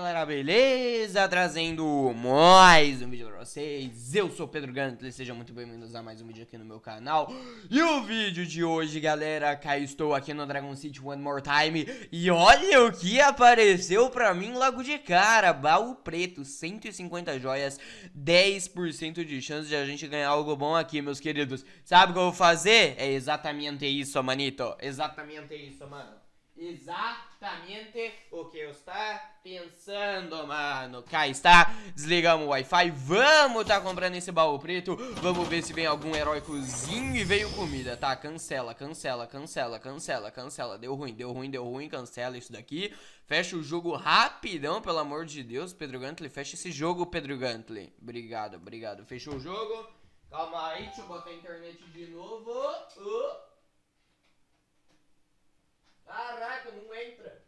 galera, beleza? Trazendo mais um vídeo pra vocês. Eu sou o Pedro Gantler, sejam muito bem-vindos a mais um vídeo aqui no meu canal. E o vídeo de hoje, galera, cá estou aqui no Dragon City One More Time. E olha o que apareceu pra mim logo de cara. Baú preto, 150 joias, 10% de chance de a gente ganhar algo bom aqui, meus queridos. Sabe o que eu vou fazer? É exatamente isso, manito. Exatamente isso, mano exatamente o que eu está pensando, mano. Cá está, desligamos o Wi-Fi, vamos tá comprando esse baú preto, vamos ver se vem algum heróicozinho e veio comida, tá? Cancela, cancela, cancela, cancela, cancela, deu ruim, deu ruim, deu ruim, cancela isso daqui, fecha o jogo rapidão, pelo amor de Deus, Pedro Gantley, fecha esse jogo, Pedro Gantley. Obrigado, obrigado, fechou o jogo. Calma aí, deixa eu botar a internet de novo. Uh. Caraca, não entra.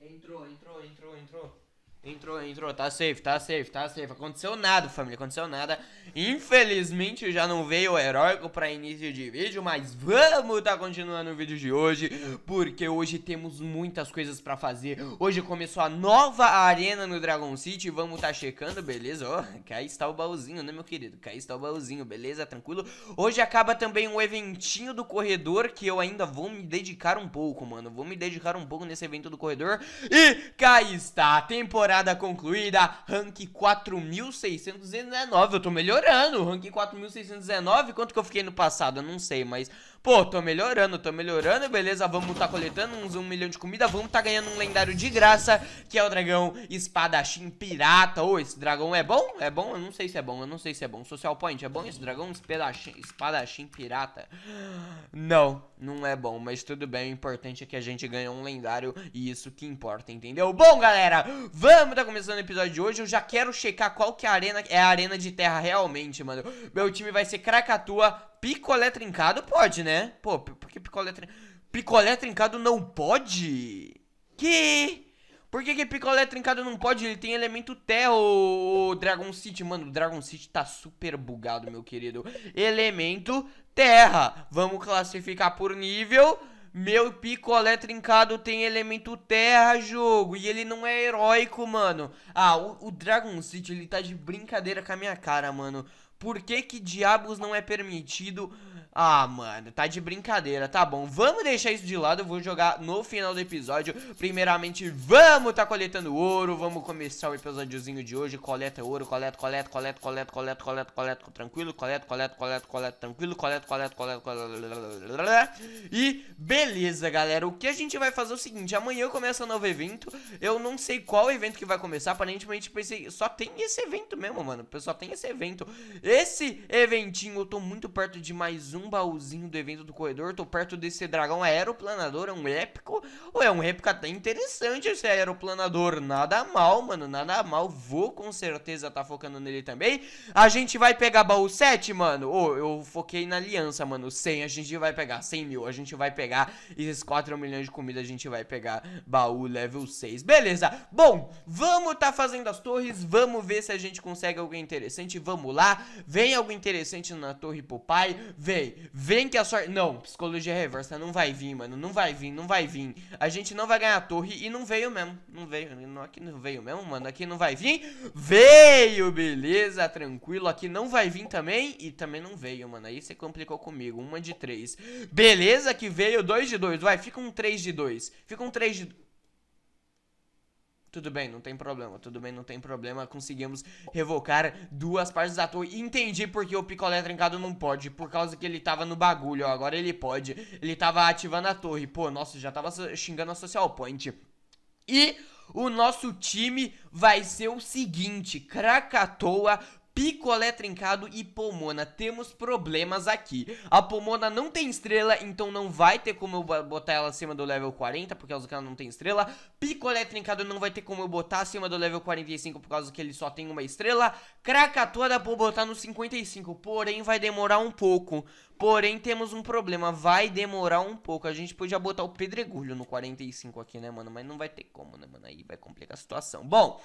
Entrou, entrou, entrou, entrou. Entrou, entrou, tá safe, tá safe, tá safe. Aconteceu nada, família, aconteceu nada. Infelizmente já não veio o heróico pra início de vídeo, mas vamos tá continuando o vídeo de hoje, porque hoje temos muitas coisas pra fazer. Hoje começou a nova arena no Dragon City, vamos tá checando, beleza? Ó, oh, cá está o baúzinho, né, meu querido? Cá está o baúzinho, beleza? Tranquilo? Hoje acaba também um eventinho do corredor que eu ainda vou me dedicar um pouco, mano. Vou me dedicar um pouco nesse evento do corredor. E cá está a temporada temporada concluída, rank 4619. Eu tô melhorando. Rank 4619, quanto que eu fiquei no passado? Eu não sei, mas Pô, tô melhorando, tô melhorando, beleza, vamos tá coletando uns um milhão de comida, vamos tá ganhando um lendário de graça, que é o dragão espadachim pirata. Ô, esse dragão é bom? É bom? Eu não sei se é bom, eu não sei se é bom. Social Point, é bom esse dragão espadachim, espadachim pirata? Não, não é bom, mas tudo bem, o importante é que a gente ganha um lendário e isso que importa, entendeu? Bom, galera, vamos tá começando o episódio de hoje, eu já quero checar qual que é a arena, é a arena de terra realmente, mano. Meu time vai ser Krakatua Picolé trincado pode, né? Pô, por que picolé trincado? Picolé trincado não pode? Que? Por que, que picolé trincado não pode? Ele tem elemento terra, o Dragon City. Mano, o Dragon City tá super bugado, meu querido. Elemento terra. Vamos classificar por nível. Meu picolé trincado tem elemento terra, jogo. E ele não é heróico, mano. Ah, o, o Dragon City, ele tá de brincadeira com a minha cara, mano. Por que que diabos não é permitido ah, mano, tá de brincadeira, tá bom. Vamos deixar isso de lado, eu vou jogar no final do episódio. Primeiramente, vamos tá coletando ouro, vamos começar o episódiozinho de hoje. Coleta ouro, coleta, coleta, coleta, coleta, coleta, coleta, coleta, tranquilo, coleta, coleta, coleta, coleta, tranquilo, coleta, coleta, coleta, coleta. E beleza, galera. O que a gente vai fazer é o seguinte, amanhã começa um novo evento. Eu não sei qual evento que vai começar, aparentemente pensei, só tem esse evento mesmo, mano. Só tem esse evento. Esse eventinho, eu tô muito perto de mais um um baúzinho do evento do corredor, tô perto desse dragão aeroplanador, é um épico. Ou é um épico até interessante esse aeroplanador. Nada mal, mano, nada mal. Vou com certeza tá focando nele também. A gente vai pegar baú 7, mano. Ô, oh, eu foquei na aliança, mano. 100 a gente vai pegar, 100 mil a gente vai pegar. E esses 4 milhões de comida a gente vai pegar baú level 6. Beleza, bom, vamos tá fazendo as torres, vamos ver se a gente consegue alguém interessante. Vamos lá, vem algo interessante na torre Popeye, vem vem que a sorte. Não, psicologia reversa não vai vir, mano. Não vai vir, não vai vir. A gente não vai ganhar a torre e não veio mesmo. Não veio, não, aqui não veio mesmo, mano. Aqui não vai vir. Veio, beleza, tranquilo. Aqui não vai vir também e também não veio, mano. Aí você complicou comigo. Uma de três. Beleza, que veio dois de dois. Vai, fica um três de dois. Fica um três de. Tudo bem, não tem problema, tudo bem, não tem problema. Conseguimos revocar duas partes da torre. Entendi porque o picolé trancado não pode, por causa que ele tava no bagulho, Agora ele pode. Ele tava ativando a torre. Pô, nossa, já tava xingando a social point. E o nosso time vai ser o seguinte: Krakatoa picolé trincado e pomona. Temos problemas aqui. A pomona não tem estrela, então não vai ter como eu botar ela acima do level 40, por causa que ela não tem estrela. Picolé trincado não vai ter como eu botar acima do level 45, por causa que ele só tem uma estrela. Krakatoa dá pra botar no 55, porém vai demorar um pouco. Porém, temos um problema. Vai demorar um pouco. A gente podia botar o pedregulho no 45 aqui, né, mano? Mas não vai ter como, né, mano? Aí vai complicar a situação. Bom,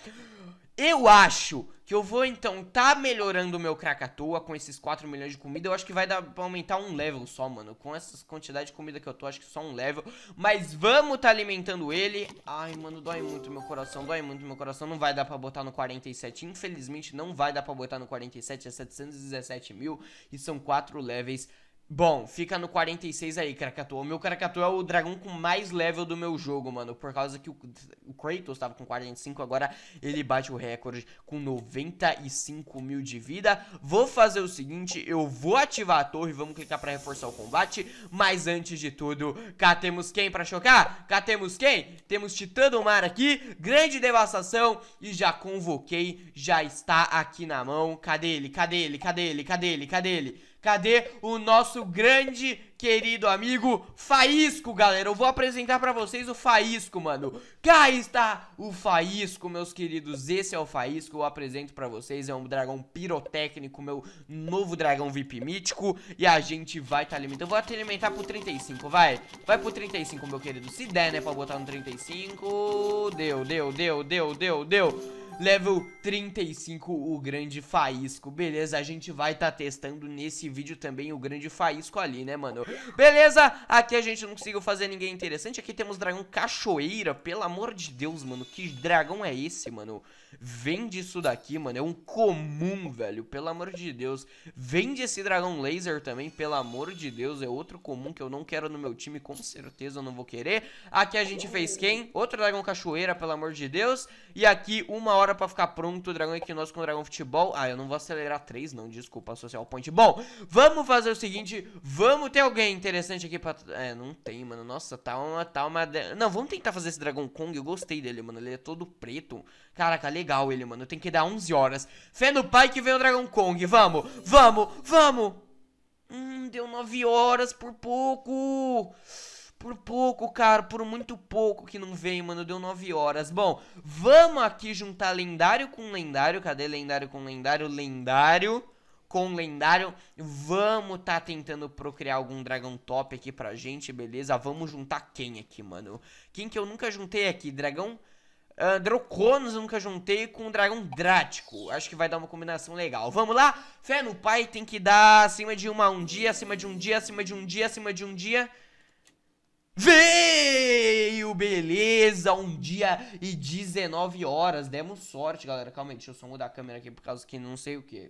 eu acho que eu vou, então, tá melhorando o meu Krakatoa com esses 4 milhões de comida. Eu acho que vai dar pra aumentar um level só, mano. Com essa quantidade de comida que eu tô, acho que só um level. Mas vamos tá alimentando ele. Ai, mano, dói muito meu coração. Dói muito meu coração. Não vai dar pra botar no 47. Infelizmente, não vai dar pra botar no 47. É 717 mil e são 4 levels Bom, fica no 46 aí, Krakatoa. O meu Krakatoa é o dragão com mais level do meu jogo, mano. Por causa que o, Kratos tava com 45, agora ele bate o recorde com 95 mil de vida. Vou fazer o seguinte, eu vou ativar a torre, vamos clicar pra reforçar o combate. Mas antes de tudo, cá temos quem pra chocar? Cá temos quem? Temos Titã do Mar aqui, grande devastação e já convoquei, já está aqui na mão. Cadê ele? Cadê ele? Cadê ele? Cadê ele? Cadê ele? Cadê ele? Cadê o nosso grande querido amigo Faísco, galera? Eu vou apresentar pra vocês o Faísco, mano. Cá está o Faísco, meus queridos. Esse é o Faísco, eu apresento pra vocês. É um dragão pirotécnico, meu novo dragão VIP mítico. E a gente vai tá alimentando. Eu vou até alimentar pro 35, vai. Vai pro 35, meu querido. Se der, né, pra botar no 35. Deu, deu, deu, deu, deu, deu level 35, o grande faísco, beleza? A gente vai estar tá testando nesse vídeo também o grande faísco ali, né, mano? Beleza? Aqui a gente não conseguiu fazer ninguém interessante, aqui temos dragão cachoeira, pelo amor de Deus, mano, que dragão é esse, mano? Vende isso daqui, mano, é um comum, velho, pelo amor de Deus. Vende esse dragão laser também, pelo amor de Deus, é outro comum que eu não quero no meu time, com certeza eu não vou querer. Aqui a gente fez quem? Outro dragão cachoeira, pelo amor de Deus. E aqui uma hora hora pra ficar pronto o Dragão Equinox com o Dragão Futebol. Ah, eu não vou acelerar 3, não, desculpa, Social Point. Bom, vamos fazer o seguinte, vamos ter alguém interessante aqui pra... É, não tem, mano, nossa, tá uma... Tá uma... Não, vamos tentar fazer esse Dragão Kong, eu gostei dele, mano, ele é todo preto. Caraca, legal ele, mano, tem que dar 11 horas. Fé no pai que vem o Dragão Kong, vamos, vamos, vamos! Hum, deu 9 horas por pouco... Por pouco, cara, por muito pouco que não veio, mano. Deu 9 horas. Bom, vamos aqui juntar lendário com lendário. Cadê lendário com lendário? Lendário com lendário. Vamos tá tentando procriar algum dragão top aqui pra gente, beleza? Vamos juntar quem aqui, mano? Quem que eu nunca juntei aqui? Dragão... Uh, Droconos eu nunca juntei com o Dragão Drático. Acho que vai dar uma combinação legal. Vamos lá? Fé no pai tem que dar acima de uma um dia, acima de um dia, acima de um dia, acima de um dia. Veio, beleza, um dia e 19 horas, demos sorte, galera, calma aí, deixa eu só mudar a câmera aqui por causa que não sei o que,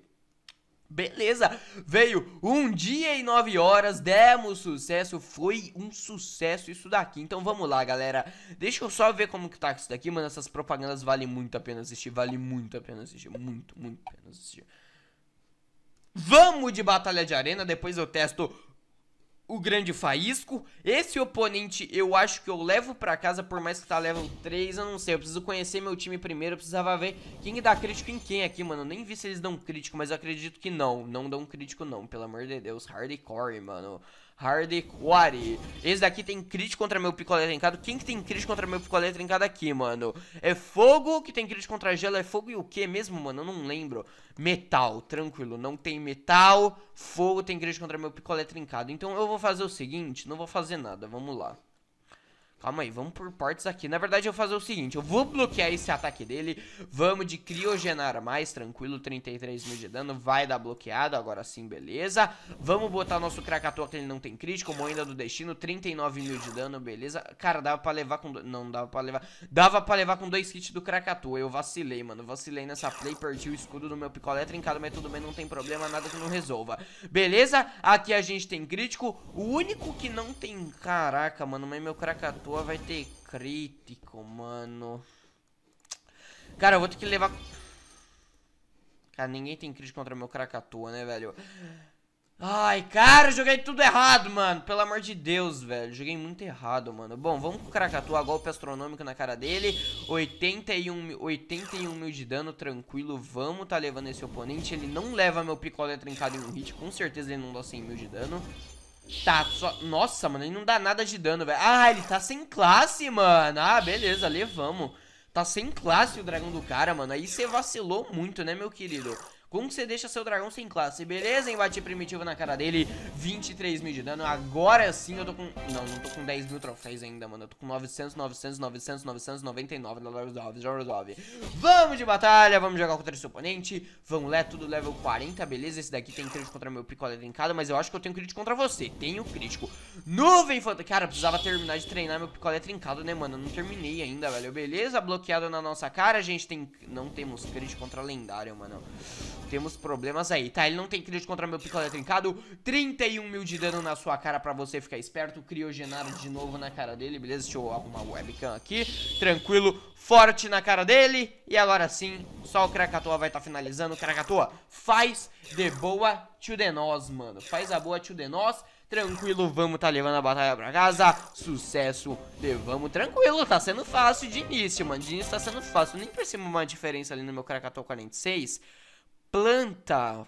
Beleza, veio um dia e nove horas, demos sucesso, foi um sucesso isso daqui. Então vamos lá, galera. Deixa eu só ver como que tá isso daqui, mano. Essas propagandas vale muito a pena assistir, vale muito a pena assistir, muito, muito a pena assistir. Vamos de batalha de arena, depois eu testo o grande Faísco. Esse oponente eu acho que eu levo pra casa, por mais que tá level 3, eu não sei. Eu preciso conhecer meu time primeiro, eu precisava ver quem dá crítico em quem aqui, mano. Eu nem vi se eles dão crítico, mas eu acredito que não. Não dão crítico não, pelo amor de Deus. Hardcore, mano. Hardcore. Esse daqui tem crítico contra meu picolé trincado. Quem que tem crítico contra meu picolé trincado aqui, mano? É fogo que tem crítico contra gelo. É fogo e o que mesmo, mano? Eu não lembro. Metal, tranquilo. Não tem metal. Fogo tem crítico contra meu picolé trincado. Então eu vou fazer o seguinte. Não vou fazer nada. Vamos lá. Calma aí, vamos por partes aqui. Na verdade, eu vou fazer o seguinte, eu vou bloquear esse ataque dele. Vamos de criogenar mais, tranquilo, 33 mil de dano, vai dar bloqueado, agora sim, beleza. Vamos botar nosso Krakatoa, que ele não tem crítico, moeda do destino, 39 mil de dano, beleza. Cara, dava pra levar com... Não, não dava pra levar... Dava pra levar com dois kits do Krakatoa, eu vacilei, mano. Vacilei nessa play, perdi o escudo do meu picolé trincado, mas tudo bem, não tem problema, nada que não resolva. Beleza? Aqui a gente tem crítico. O único que não tem... Caraca, mano, mas meu Krakatoa boa vai ter crítico, mano. Cara, eu vou ter que levar... Cara, ninguém tem crítico contra meu Krakatoa, né, velho? Ai, cara, eu joguei tudo errado, mano. Pelo amor de Deus, velho. Joguei muito errado, mano. Bom, vamos com o Krakatoa. Golpe astronômico na cara dele. 81, 81 mil de dano, tranquilo. Vamos tá levando esse oponente. Ele não leva meu picolé trincado em um hit. Com certeza ele não dá 100 mil de dano. Tá, só... Nossa, mano, ele não dá nada de dano, velho. Ah, ele tá sem classe, mano. Ah, beleza, levamos. Tá sem classe o dragão do cara, mano. Aí você vacilou muito, né, meu querido? Como você deixa seu dragão sem classe? Beleza, Invadir primitivo na cara dele. 23 mil de dano. Agora sim eu tô com... Não, não tô com 10 mil troféus ainda, mano. Eu tô com 900, 900, 900, 999. 999. Vamos de batalha. Vamos jogar contra esse oponente. Vamos lá, tudo level 40. Beleza, esse daqui tem crítico contra meu picolé trincado. Mas eu acho que eu tenho crítico contra você. Tenho crítico. Nuvem fantasma. Cara, eu precisava terminar de treinar meu picolé trincado, né, mano? Eu não terminei ainda, velho. Beleza, bloqueado na nossa cara. A gente tem... Não temos crítico contra lendário, mano temos problemas aí, tá? Ele não tem crítico contra meu picolé trincado. 31 mil de dano na sua cara pra você ficar esperto. Criogenar de novo na cara dele, beleza? Deixa eu arrumar o webcam aqui. Tranquilo, forte na cara dele. E agora sim, só o Krakatoa vai estar tá finalizando. Krakatoa, faz de boa to the nós, mano. Faz a boa to the nós. Tranquilo, vamos tá levando a batalha pra casa Sucesso, levamos Tranquilo, tá sendo fácil de início, mano De início tá sendo fácil Nem percebo uma diferença ali no meu Krakatoa 46 planta.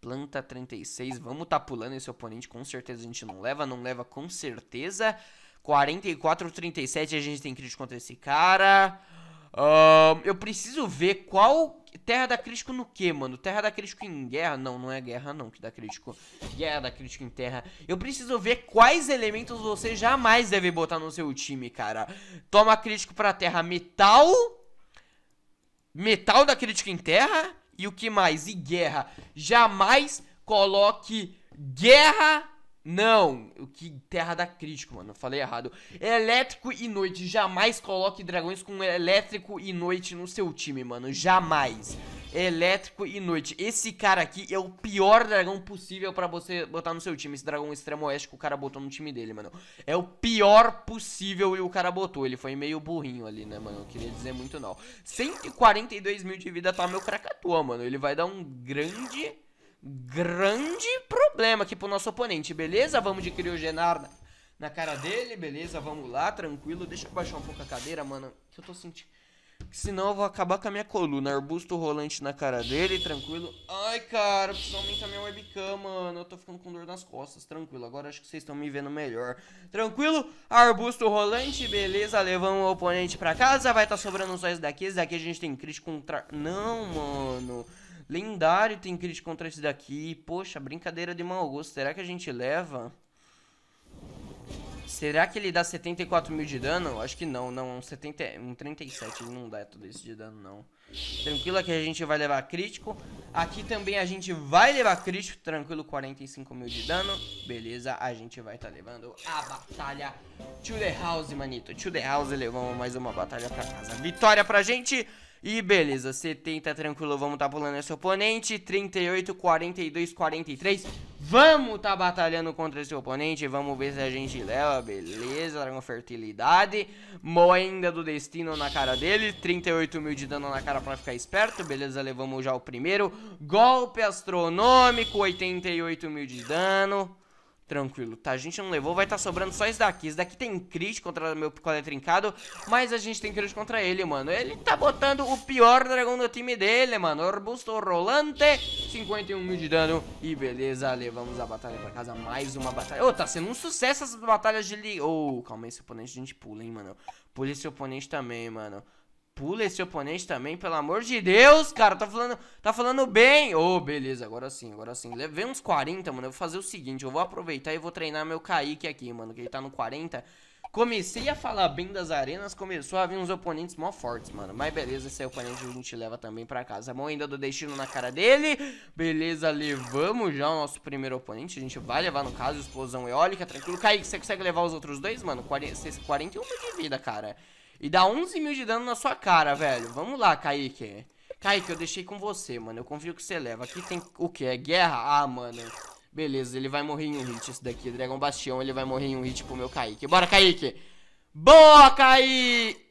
Planta 36, vamos tá pulando esse oponente, com certeza a gente não leva, não leva com certeza. 44, 37, a gente tem crítico contra esse cara. Uh, eu preciso ver qual. Terra da crítico no que, mano? Terra da crítico em guerra? Não, não é guerra não que dá crítico. Guerra da crítico em terra. Eu preciso ver quais elementos você jamais deve botar no seu time, cara. Toma crítico pra terra metal. Metal da crítica em terra. E o que mais? E guerra. Jamais coloque guerra não, o que terra da crítico, mano. falei errado. Elétrico e noite. Jamais coloque dragões com elétrico e noite no seu time, mano. Jamais. Elétrico e noite. Esse cara aqui é o pior dragão possível pra você botar no seu time. Esse dragão extremo oeste que o cara botou no time dele, mano. É o pior possível e o cara botou. Ele foi meio burrinho ali, né, mano? Eu queria dizer muito não. 142 mil de vida tá meu Krakatoa, mano. Ele vai dar um grande grande problema aqui pro nosso oponente, beleza? Vamos de criogenar na, na cara dele, beleza? Vamos lá, tranquilo. Deixa eu baixar um pouco a cadeira, mano, que eu tô sentindo... Senão eu vou acabar com a minha coluna. Arbusto rolante na cara dele, tranquilo. Ai, cara, preciso aumentar minha webcam, mano. Eu tô ficando com dor nas costas, tranquilo. Agora acho que vocês estão me vendo melhor. Tranquilo? Arbusto rolante, beleza. Levamos o oponente pra casa. Vai tá sobrando só esse daqui. Esse daqui a gente tem crítico contra... Não, mano lendário tem crítica contra esse daqui. Poxa, brincadeira de mau gosto. Será que a gente leva? Será que ele dá 74 mil de dano? Acho que não, não. Um, 70, um 37 ele não dá tudo isso de dano, não. Tranquilo, aqui a gente vai levar crítico. Aqui também a gente vai levar crítico. Tranquilo, 45 mil de dano. Beleza, a gente vai estar tá levando a batalha to the house, manito. To the house, levamos mais uma batalha pra casa. Vitória pra gente! E beleza, 70 tranquilo, vamos tá pulando esse oponente. 38, 42, 43. Vamos tá batalhando contra esse oponente. Vamos ver se a gente leva. Beleza, dragão fertilidade. Moenda do destino na cara dele. 38 mil de dano na cara pra ficar esperto. Beleza, levamos já o primeiro. Golpe astronômico, 88 mil de dano. Tranquilo, tá? A gente não levou, vai estar tá sobrando só esse daqui. Esse daqui tem crit contra o meu picolé trincado, mas a gente tem crit contra ele, mano. Ele tá botando o pior dragão do time dele, mano. Arbusto rolante, 51 mil de dano e beleza, levamos a batalha pra casa. Mais uma batalha. Ô, oh, tá sendo um sucesso essas batalhas de... Ô, oh, calma aí, esse oponente a gente pula, hein, mano. Pula esse oponente também, mano pula esse oponente também, pelo amor de Deus, cara. Tá falando, tá falando bem. Ô, oh, beleza, agora sim, agora sim. Levei uns 40, mano. Eu vou fazer o seguinte, eu vou aproveitar e vou treinar meu Kaique aqui, mano, que ele tá no 40. Comecei a falar bem das arenas, começou a vir uns oponentes mó fortes, mano. Mas beleza, esse é oponente a gente leva também pra casa. Mão ainda do destino na cara dele. Beleza, levamos já o nosso primeiro oponente. A gente vai levar, no caso, explosão eólica, tranquilo. Kaique, você consegue levar os outros dois, mano? 41 de vida, cara. E dá 11 mil de dano na sua cara, velho. Vamos lá, Kaique. Kaique, eu deixei com você, mano. Eu confio que você leva. Aqui tem o que? É guerra? Ah, mano. Beleza, ele vai morrer em um hit esse daqui. Dragão Bastião, ele vai morrer em um hit pro meu Kaique. Bora, Kaique. Boa, Kaique.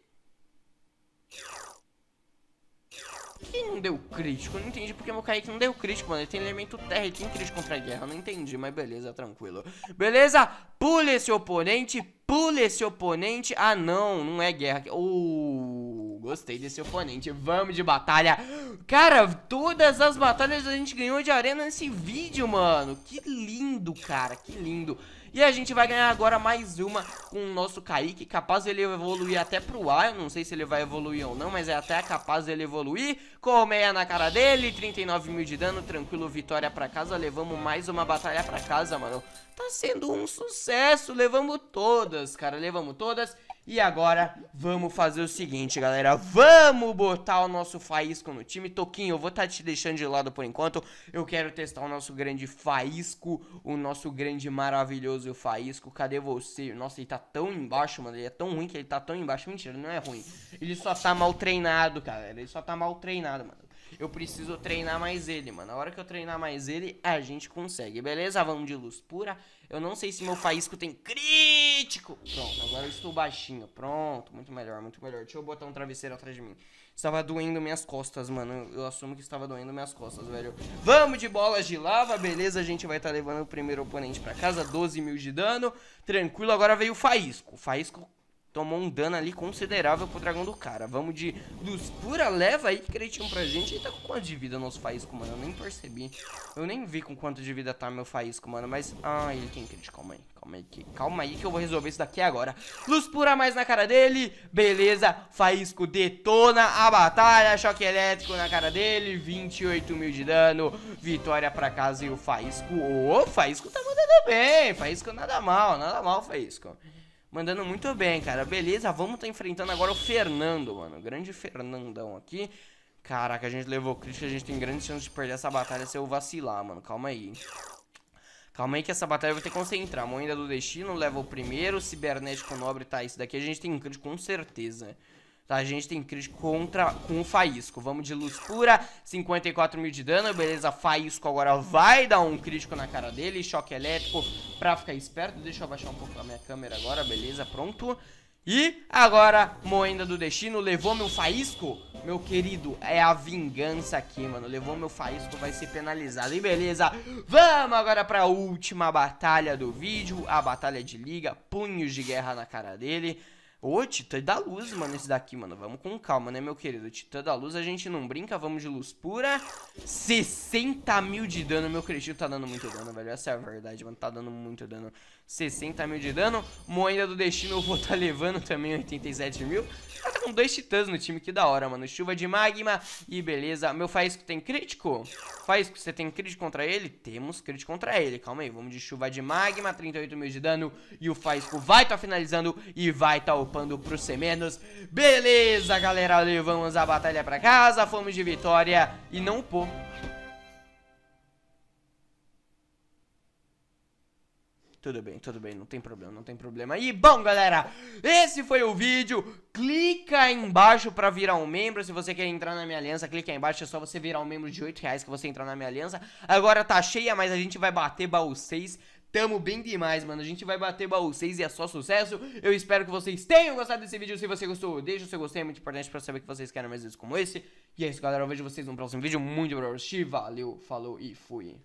que não deu crítico? Eu não entendi porque meu Kaique não deu crítico, mano. Ele tem elemento terra, ele tem crítico contra a guerra. Eu não entendi, mas beleza, tranquilo. Beleza? Pule esse oponente, pule esse oponente. Ah, não, não é guerra. Oh, gostei desse oponente. Vamos de batalha. Cara, todas as batalhas a gente ganhou de arena nesse vídeo, mano. Que lindo, cara, que lindo. E a gente vai ganhar agora mais uma com o nosso Kaique, capaz ele evoluir até pro A, eu não sei se ele vai evoluir ou não, mas é até capaz ele evoluir. Colmeia na cara dele, 39 mil de dano, tranquilo, vitória pra casa, levamos mais uma batalha pra casa, mano. Tá sendo um sucesso, levamos todas, cara, levamos todas. E agora vamos fazer o seguinte, galera. Vamos botar o nosso Faísco no time. Toquinho, eu vou estar tá te deixando de lado por enquanto. Eu quero testar o nosso grande Faísco, o nosso grande maravilhoso o Faísco, cadê você? Nossa, ele tá tão embaixo, mano. Ele é tão ruim que ele tá tão embaixo. Mentira, não é ruim. Ele só tá mal treinado, cara. Ele só tá mal treinado, mano. Eu preciso treinar mais ele, mano. Na hora que eu treinar mais ele, a gente consegue, beleza? Vamos de luz pura. Eu não sei se meu faísco tem crítico. Pronto, agora eu estou baixinho. Pronto, muito melhor, muito melhor. Deixa eu botar um travesseiro atrás de mim. Estava doendo minhas costas, mano. Eu, eu assumo que estava doendo minhas costas, velho. Vamos de bolas de lava, beleza? A gente vai estar tá levando o primeiro oponente pra casa. 12 mil de dano. Tranquilo, agora veio o faísco. O faísco tomou um dano ali considerável pro dragão do cara. Vamos de luz pura, leva aí, cretinho pra gente. Ele tá com quanto de vida nosso faísco, mano? Eu nem percebi. Eu nem vi com quanto de vida tá meu faísco, mano. Mas, ah, ele tem crítico, calma aí. Calma aí, que... calma aí que eu vou resolver isso daqui agora. Luz pura mais na cara dele. Beleza, faísco detona a batalha. Choque elétrico na cara dele. 28 mil de dano. Vitória pra casa e o faísco. Ô, oh, faísco tá mandando bem. Faísco nada mal, nada mal, faísco. Mandando muito bem, cara. Beleza, vamos estar tá enfrentando agora o Fernando, mano. O grande Fernandão aqui. Caraca, a gente levou crítica, a gente tem grandes chances de perder essa batalha se eu vacilar, mano. Calma aí. Calma aí que essa batalha eu vou ter que concentrar. ainda do Destino, leva o primeiro. Cibernético Nobre, tá. Isso daqui a gente tem crítico com certeza. Tá, a gente tem crítico contra com o Faísco. Vamos de luz pura, 54 mil de dano, beleza. Faísco agora vai dar um crítico na cara dele, choque elétrico pra ficar esperto. Deixa eu abaixar um pouco a minha câmera agora, beleza, pronto. E agora, Moenda do Destino, levou meu Faísco? Meu querido, é a vingança aqui, mano. Levou meu Faísco, vai ser penalizado. E beleza, vamos agora pra última batalha do vídeo, a batalha de liga, punhos de guerra na cara dele. Ô, Titã da Luz, mano, esse daqui, mano. Vamos com calma, né, meu querido? Titã da Luz, a gente não brinca. Vamos de luz pura. 60 mil de dano, meu querido. Tá dando muito dano, velho. Essa é a verdade, mano. Tá dando muito dano. 60 mil de dano. Moeda do Destino eu vou estar tá levando também 87 mil. Tá com dois titãs no time, que da hora, mano. Chuva de magma e beleza. Meu Faísco tem crítico? Faísco, você tem crítico contra ele? Temos crítico contra ele. Calma aí, vamos de chuva de magma, 38 mil de dano. E o Faísco vai tá finalizando e vai tá upando pro Semenos. Beleza, galera, levamos a batalha pra casa, fomos de vitória e não upou. Tudo bem, tudo bem, não tem problema, não tem problema. E bom, galera, esse foi o vídeo. Clica aí embaixo pra virar um membro. Se você quer entrar na minha aliança, clica aí embaixo. É só você virar um membro de 8 reais que você entrar na minha aliança. Agora tá cheia, mas a gente vai bater baú 6. Tamo bem demais, mano. A gente vai bater baú 6 e é só sucesso. Eu espero que vocês tenham gostado desse vídeo. Se você gostou, deixa o seu gostei. É muito importante pra saber que vocês querem mais vídeos como esse. E é isso, galera. Eu vejo vocês no próximo vídeo. Muito obrigado assistir. Valeu, falou e fui.